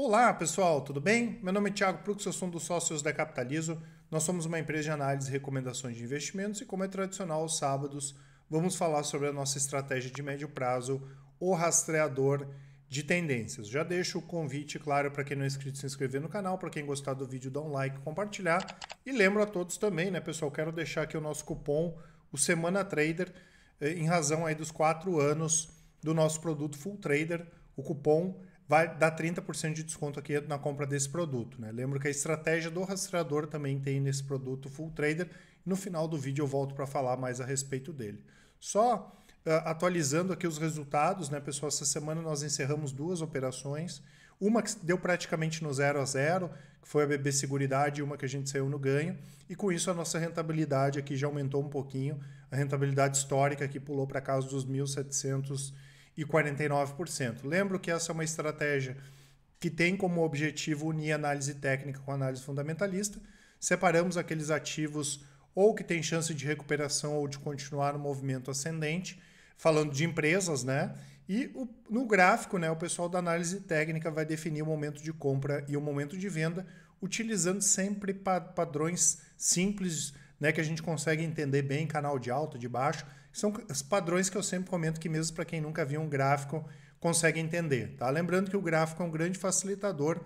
Olá, pessoal, tudo bem? Meu nome é Thiago Prux, eu sou um dos sócios da Capitalizo. Nós somos uma empresa de análise e recomendações de investimentos e, como é tradicional aos sábados, vamos falar sobre a nossa estratégia de médio prazo, o rastreador de tendências. Já deixo o convite, claro, para quem não é inscrito, se inscrever no canal, para quem gostar do vídeo, dar um like, compartilhar. E lembro a todos também, né, pessoal, quero deixar aqui o nosso cupom, o Semana Trader, eh, em razão aí dos quatro anos do nosso produto Full Trader. O cupom vai dar 30% de desconto aqui na compra desse produto. Né? Lembro que a estratégia do rastreador também tem nesse produto Full Trader. No final do vídeo eu volto para falar mais a respeito dele. Só uh, atualizando aqui os resultados, né, pessoal? Essa semana nós encerramos duas operações. Uma que deu praticamente no zero a zero, que foi a BB Seguridade, e uma que a gente saiu no ganho. E com isso a nossa rentabilidade aqui já aumentou um pouquinho. A rentabilidade histórica aqui pulou para casa dos 1.700 e 49%. Lembro que essa é uma estratégia que tem como objetivo unir análise técnica com análise fundamentalista. Separamos aqueles ativos ou que têm chance de recuperação ou de continuar no movimento ascendente, falando de empresas, né? E o, no gráfico, né, o pessoal da análise técnica vai definir o momento de compra e o momento de venda, utilizando sempre padrões simples né, que a gente consegue entender bem canal de alto, de baixo. São os padrões que eu sempre comento que mesmo para quem nunca viu um gráfico consegue entender. Tá? Lembrando que o gráfico é um grande facilitador,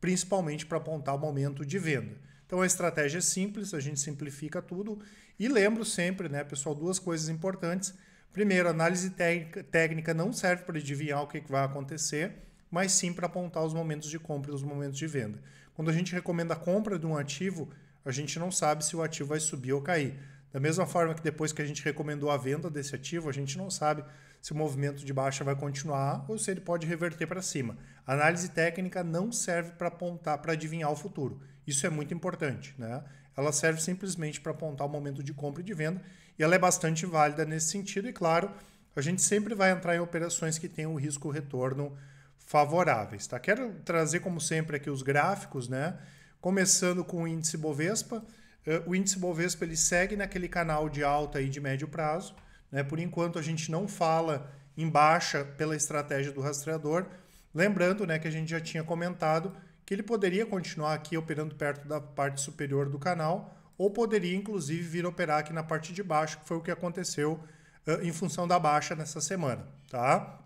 principalmente para apontar o momento de venda. Então a estratégia é simples, a gente simplifica tudo. E lembro sempre, né, pessoal, duas coisas importantes. Primeiro, análise técnica não serve para adivinhar o que, que vai acontecer, mas sim para apontar os momentos de compra e os momentos de venda. Quando a gente recomenda a compra de um ativo, a gente não sabe se o ativo vai subir ou cair. Da mesma forma que depois que a gente recomendou a venda desse ativo, a gente não sabe se o movimento de baixa vai continuar ou se ele pode reverter para cima. A análise técnica não serve para apontar, para adivinhar o futuro. Isso é muito importante, né? Ela serve simplesmente para apontar o momento de compra e de venda e ela é bastante válida nesse sentido. E claro, a gente sempre vai entrar em operações que tenham risco retorno favoráveis, tá? Quero trazer como sempre aqui os gráficos, né? Começando com o índice Bovespa, eh, o índice Bovespa ele segue naquele canal de alta e de médio prazo. Né? Por enquanto a gente não fala em baixa pela estratégia do rastreador, lembrando né, que a gente já tinha comentado que ele poderia continuar aqui operando perto da parte superior do canal, ou poderia inclusive vir operar aqui na parte de baixo, que foi o que aconteceu uh, em função da baixa nessa semana. Tá?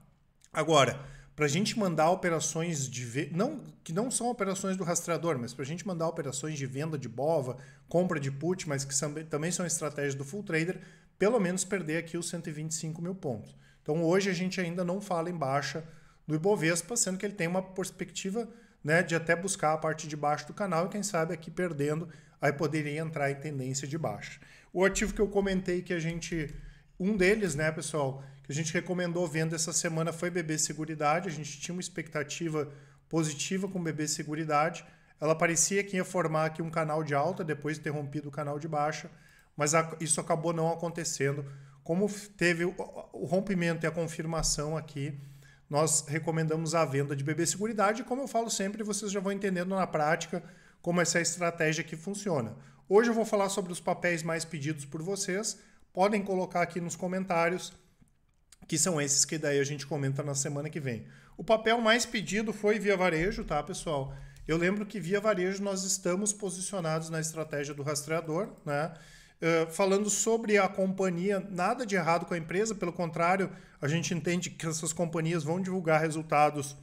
Agora, para a gente mandar operações de não que não são operações do rastreador, mas para a gente mandar operações de venda de bova, compra de put, mas que são, também são estratégias do full trader, pelo menos perder aqui os 125 mil pontos. Então hoje a gente ainda não fala em baixa do Ibovespa, sendo que ele tem uma perspectiva né, de até buscar a parte de baixo do canal e quem sabe aqui perdendo, aí poderia entrar em tendência de baixa. O ativo que eu comentei que a gente um deles, né, pessoal, a gente recomendou vendo essa semana foi Bebê Seguridade. A gente tinha uma expectativa positiva com Bebê Seguridade. Ela parecia que ia formar aqui um canal de alta, depois interrompido o canal de baixa, mas isso acabou não acontecendo. Como teve o rompimento e a confirmação aqui, nós recomendamos a venda de bebê Seguridade. Como eu falo sempre, vocês já vão entendendo na prática como essa estratégia que funciona. Hoje eu vou falar sobre os papéis mais pedidos por vocês. Podem colocar aqui nos comentários que são esses que daí a gente comenta na semana que vem. O papel mais pedido foi via varejo, tá, pessoal? Eu lembro que via varejo nós estamos posicionados na estratégia do rastreador, né? Uh, falando sobre a companhia, nada de errado com a empresa, pelo contrário, a gente entende que essas companhias vão divulgar resultados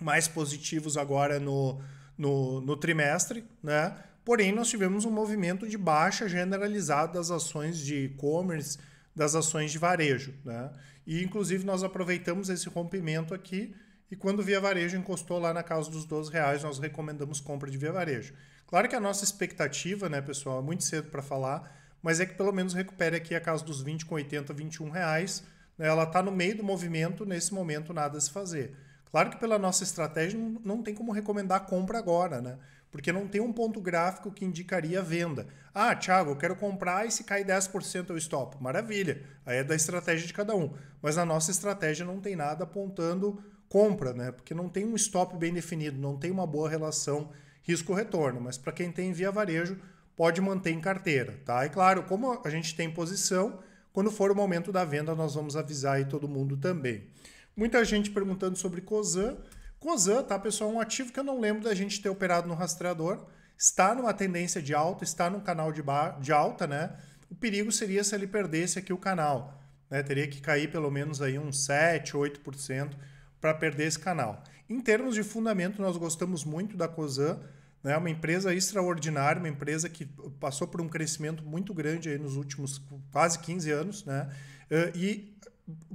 mais positivos agora no, no, no trimestre, né? Porém, nós tivemos um movimento de baixa generalizada das ações de e-commerce, das ações de varejo. Né? E, inclusive, nós aproveitamos esse rompimento aqui e quando Via Varejo encostou lá na casa dos 12 reais, nós recomendamos compra de Via Varejo. Claro que a nossa expectativa, né, pessoal, é muito cedo para falar, mas é que pelo menos recupere aqui a casa dos 20 com 80, 21 reais. Né? Ela está no meio do movimento, nesse momento nada a se fazer. Claro que pela nossa estratégia não, não tem como recomendar compra agora, né? porque não tem um ponto gráfico que indicaria a venda. Ah, Thiago, eu quero comprar e se cai 10% eu stop. Maravilha, aí é da estratégia de cada um. Mas na nossa estratégia não tem nada apontando compra, né? Porque não tem um stop bem definido, não tem uma boa relação risco-retorno. Mas para quem tem via varejo, pode manter em carteira, tá? E claro, como a gente tem posição, quando for o momento da venda, nós vamos avisar aí todo mundo também. Muita gente perguntando sobre COSAN. Cozan, tá, pessoal? É um ativo que eu não lembro da gente ter operado no rastreador. Está numa tendência de alta, está num canal de, de alta, né? O perigo seria se ele perdesse aqui o canal. Né? Teria que cair pelo menos aí uns 7, 8% para perder esse canal. Em termos de fundamento, nós gostamos muito da COSAN, né? uma empresa extraordinária, uma empresa que passou por um crescimento muito grande aí nos últimos quase 15 anos, né? Eh, e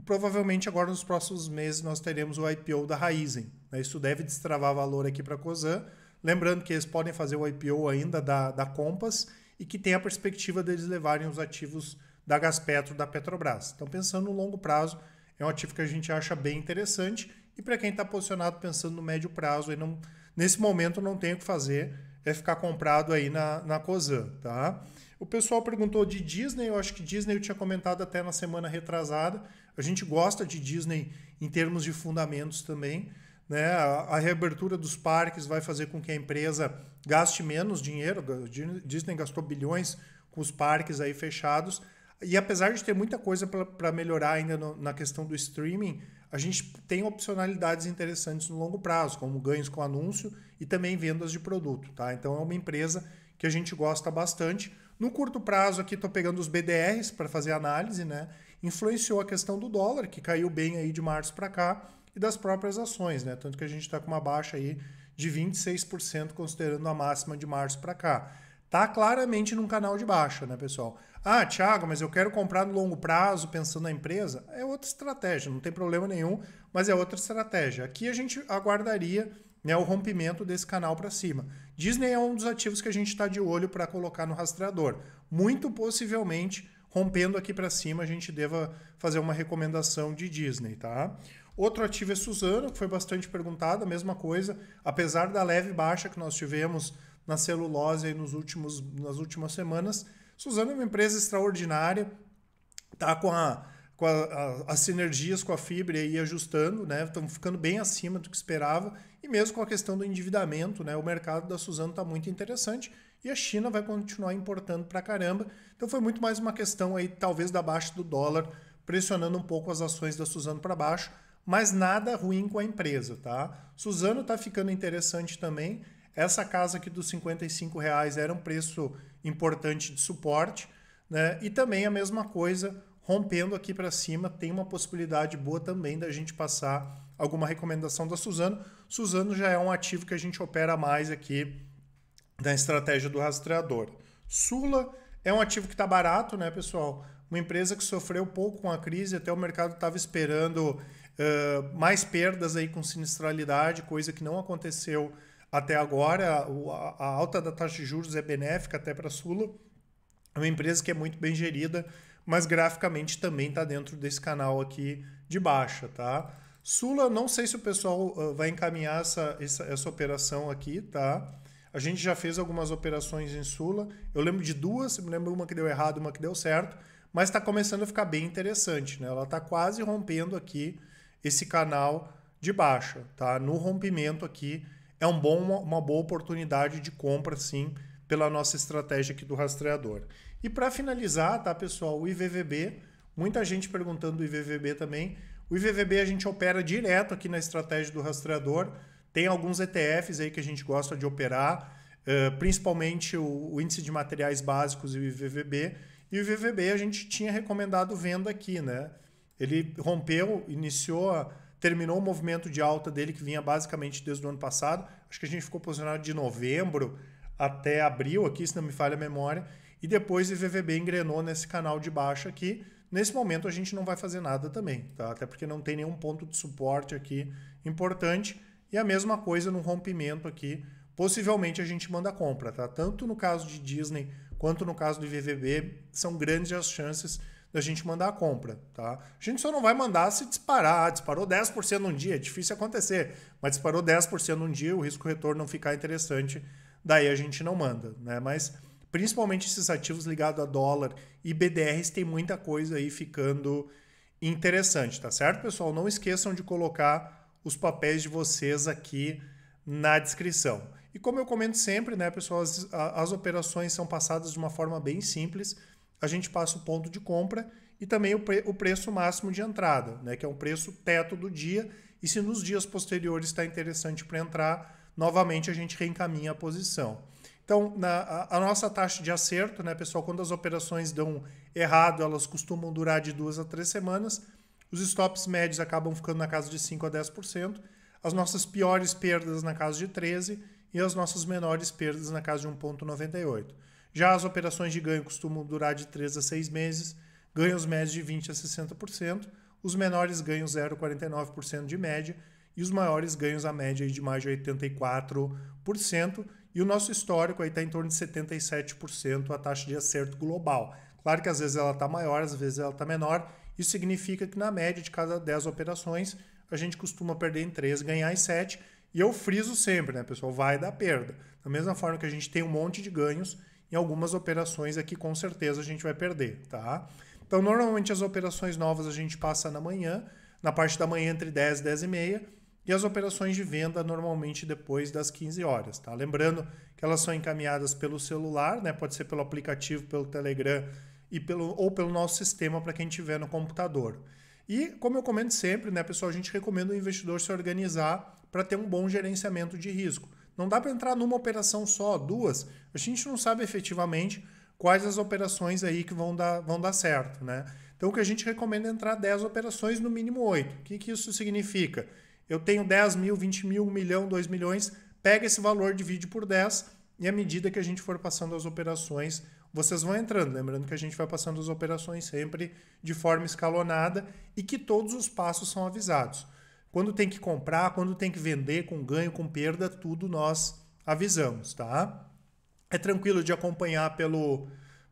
provavelmente agora nos próximos meses nós teremos o IPO da Raizen. Né, isso deve destravar valor aqui para a Cosan. Lembrando que eles podem fazer o IPO ainda da, da Compass e que tem a perspectiva deles levarem os ativos da Gaspetro da Petrobras. Então, pensando no longo prazo, é um ativo que a gente acha bem interessante. E para quem está posicionado pensando no médio prazo, e não, nesse momento não tem o que fazer, é ficar comprado aí na, na COSAN. Tá? O pessoal perguntou de Disney, eu acho que Disney eu tinha comentado até na semana retrasada. A gente gosta de Disney em termos de fundamentos também. Né? A reabertura dos parques vai fazer com que a empresa gaste menos dinheiro. Disney gastou bilhões com os parques aí fechados. E apesar de ter muita coisa para melhorar ainda no, na questão do streaming, a gente tem opcionalidades interessantes no longo prazo, como ganhos com anúncio e também vendas de produto. Tá? Então é uma empresa que a gente gosta bastante. No curto prazo, aqui estou pegando os BDRs para fazer análise, né? Influenciou a questão do dólar, que caiu bem aí de março para cá e das próprias ações, né? Tanto que a gente está com uma baixa aí de 26% considerando a máxima de março para cá. Tá claramente num canal de baixa, né, pessoal? Ah, Thiago, mas eu quero comprar no longo prazo pensando na empresa. É outra estratégia, não tem problema nenhum, mas é outra estratégia. Aqui a gente aguardaria né, o rompimento desse canal para cima. Disney é um dos ativos que a gente está de olho para colocar no rastreador. Muito possivelmente rompendo aqui para cima, a gente deva fazer uma recomendação de Disney, tá? Outro ativo é Suzano, que foi bastante perguntada, mesma coisa, apesar da leve baixa que nós tivemos na celulose aí nos últimos, nas últimas semanas. Suzano é uma empresa extraordinária, tá com, a, com a, a, as sinergias com a Fibre aí ajustando, né? Estão ficando bem acima do que esperava, e mesmo com a questão do endividamento, né? O mercado da Suzano está muito interessante e a China vai continuar importando para caramba. Então foi muito mais uma questão aí, talvez, da baixa do dólar, pressionando um pouco as ações da Suzano para baixo, mas nada ruim com a empresa, tá? Suzano está ficando interessante também. Essa casa aqui dos 55 reais era um preço importante de suporte, né? E também a mesma coisa, rompendo aqui para cima, tem uma possibilidade boa também da gente passar alguma recomendação da Suzano. Suzano já é um ativo que a gente opera mais aqui da estratégia do rastreador. Sula é um ativo que está barato, né, pessoal? Uma empresa que sofreu pouco com a crise, até o mercado estava esperando uh, mais perdas aí com sinistralidade, coisa que não aconteceu até agora. a, a alta da taxa de juros é benéfica até para a Sula. É uma empresa que é muito bem gerida, mas graficamente também está dentro desse canal aqui de baixa, tá? Sula, não sei se o pessoal uh, vai encaminhar essa, essa, essa operação aqui, tá? A gente já fez algumas operações em Sula. Eu lembro de duas, me lembro uma que deu errado, uma que deu certo, mas está começando a ficar bem interessante, né? Ela está quase rompendo aqui esse canal de baixa, tá? No rompimento aqui é um bom, uma boa oportunidade de compra, sim, pela nossa estratégia aqui do rastreador. E para finalizar, tá, pessoal, o IVVB, muita gente perguntando do IVVB também. O IVVB a gente opera direto aqui na estratégia do rastreador. Tem alguns ETFs aí que a gente gosta de operar, uh, principalmente o, o, índice de materiais básicos e o IVVB. E o IVVB a gente tinha recomendado venda aqui, né? Ele rompeu, iniciou, terminou o movimento de alta dele que vinha basicamente desde o ano passado. Acho que a gente ficou posicionado de novembro até abril aqui, se não me falha a memória. E depois o IVVB engrenou nesse canal de baixo aqui. Nesse momento a gente não vai fazer nada também, tá? Até porque não tem nenhum ponto de suporte aqui importante. E a mesma coisa no rompimento aqui, possivelmente a gente manda compra, tá? Tanto no caso de Disney quanto no caso do IVVB, são grandes as chances da gente mandar a compra, tá? A gente só não vai mandar se disparar. disparou 10% num dia, é difícil acontecer, mas disparou 10% num dia, o risco retorno não ficar interessante, daí a gente não manda, né? Mas principalmente esses ativos ligados a dólar e BDRs tem muita coisa aí ficando interessante, tá certo, pessoal? Não esqueçam de colocar os papéis de vocês aqui na descrição. E como eu comento sempre, né, pessoal, as, as operações são passadas de uma forma bem simples. A gente passa o ponto de compra e também o, pre, o preço máximo de entrada, né, que é um preço teto do dia. E se nos dias posteriores está interessante para entrar, novamente a gente reencaminha a posição. Então, na, a, a, nossa taxa de acerto, né, pessoal, quando as operações dão errado, elas costumam durar de duas a três semanas. Os stops médios acabam ficando na casa de 5 a 10%, as nossas piores perdas na casa de 13 e as nossas menores perdas na casa de 1.98. Já as operações de ganho costumam durar de 3 a 6 meses, ganhos médios de 20 a 60%, os menores ganham 0,49% de média e os maiores ganhos a média de mais de 84%. E o nosso histórico aí está em torno de 77% a taxa de acerto global. Claro que às vezes ela está maior, às vezes ela está menor, isso significa que na média de cada 10 operações, a gente costuma perder em 3, ganhar em 7. E eu friso sempre, né, pessoal? Vai dar perda. Da mesma forma que a gente tem um monte de ganhos, em algumas operações aqui com certeza a gente vai perder, tá? Então, normalmente as operações novas a gente passa na manhã, na parte da manhã entre 10 e 10 e meia, e as operações de venda normalmente depois das 15 horas, tá? Lembrando que elas são encaminhadas pelo celular, né? Pode ser pelo aplicativo, pelo Telegram e pelo, ou pelo nosso sistema para quem tiver no computador. E, como eu comento sempre, né, pessoal, a gente recomenda o investidor se organizar para ter um bom gerenciamento de risco. Não dá para entrar numa operação só, duas. A gente não sabe efetivamente quais as operações aí que vão dar, vão dar certo, né? Então, o que a gente recomenda é entrar 10 operações, no mínimo 8. O que, que isso significa? Eu tenho 10 mil, 20 mil, 1 milhão, 2 milhões, pega esse valor, divide por 10 e à medida que a gente for passando as operações, vocês vão entrando. Lembrando que a gente vai passando as operações sempre de forma escalonada e que todos os passos são avisados. Quando tem que comprar, quando tem que vender, com ganho, com perda, tudo nós avisamos, tá? É tranquilo de acompanhar pelo,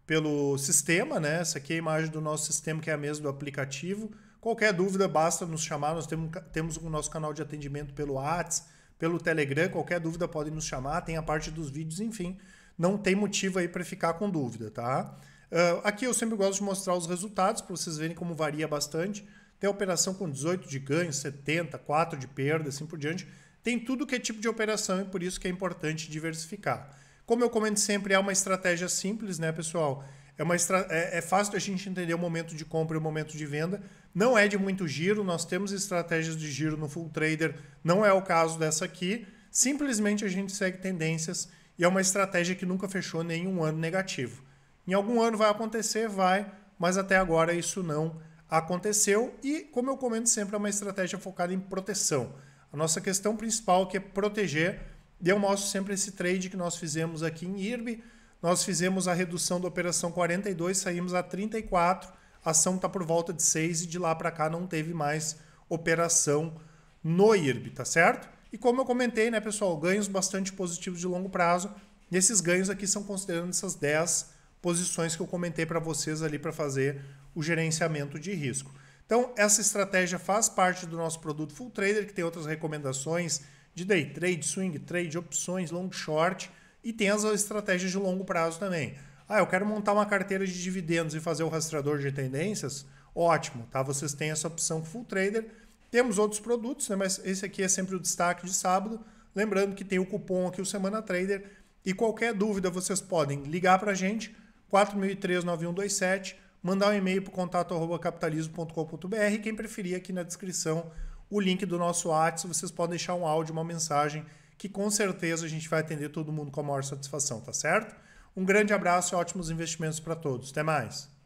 pelo sistema, né? Essa aqui é a imagem do nosso sistema, que é a mesma do aplicativo. Qualquer dúvida, basta nos chamar. Nós temos, temos o nosso canal de atendimento pelo WhatsApp, pelo Telegram. Qualquer dúvida, podem nos chamar. Tem a parte dos vídeos, enfim não tem motivo aí para ficar com dúvida, tá? Uh, aqui eu sempre gosto de mostrar os resultados para vocês verem como varia bastante. Tem operação com 18 de ganho, 70, 4 de perda, assim por diante. Tem tudo que é tipo de operação e por isso que é importante diversificar. Como eu comento sempre, é uma estratégia simples, né, pessoal? É, uma estra... É, é, fácil a gente entender o momento de compra e o momento de venda. Não é de muito giro, nós temos estratégias de giro no Full Trader, não é o caso dessa aqui. Simplesmente a gente segue tendências e é uma estratégia que nunca fechou nenhum ano negativo. Em algum ano vai acontecer, vai, mas até agora isso não aconteceu. E, como eu comento sempre, é uma estratégia focada em proteção. A nossa questão principal que é proteger, e eu mostro sempre esse trade que nós fizemos aqui em IRB. Nós fizemos a redução da operação 42, saímos a 34, a ação está por volta de 6 e de lá para cá não teve mais operação no IRB, tá certo? E como eu comentei, né, pessoal, ganhos bastante positivos de longo prazo. E esses ganhos aqui são considerando essas 10 posições que eu comentei para vocês ali para fazer o gerenciamento de risco. Então, essa estratégia faz parte do nosso produto Full Trader, que tem outras recomendações de day trade, swing trade, opções, long short e tem as estratégias de longo prazo também. Ah, eu quero montar uma carteira de dividendos e fazer o rastreador de tendências? Ótimo, tá? Vocês têm essa opção Full Trader temos outros produtos, né? mas esse aqui é sempre o destaque de sábado. Lembrando que tem o cupom aqui, o Semana Trader. E qualquer dúvida, vocês podem ligar para a gente, 4003-9127, mandar um e-mail para o contato arroba capitalismo.com.br. Quem preferir, aqui na descrição, o link do nosso WhatsApp. Vocês podem deixar um áudio, uma mensagem, que com certeza a gente vai atender todo mundo com a maior satisfação, tá certo? Um grande abraço e ótimos investimentos para todos. Até mais!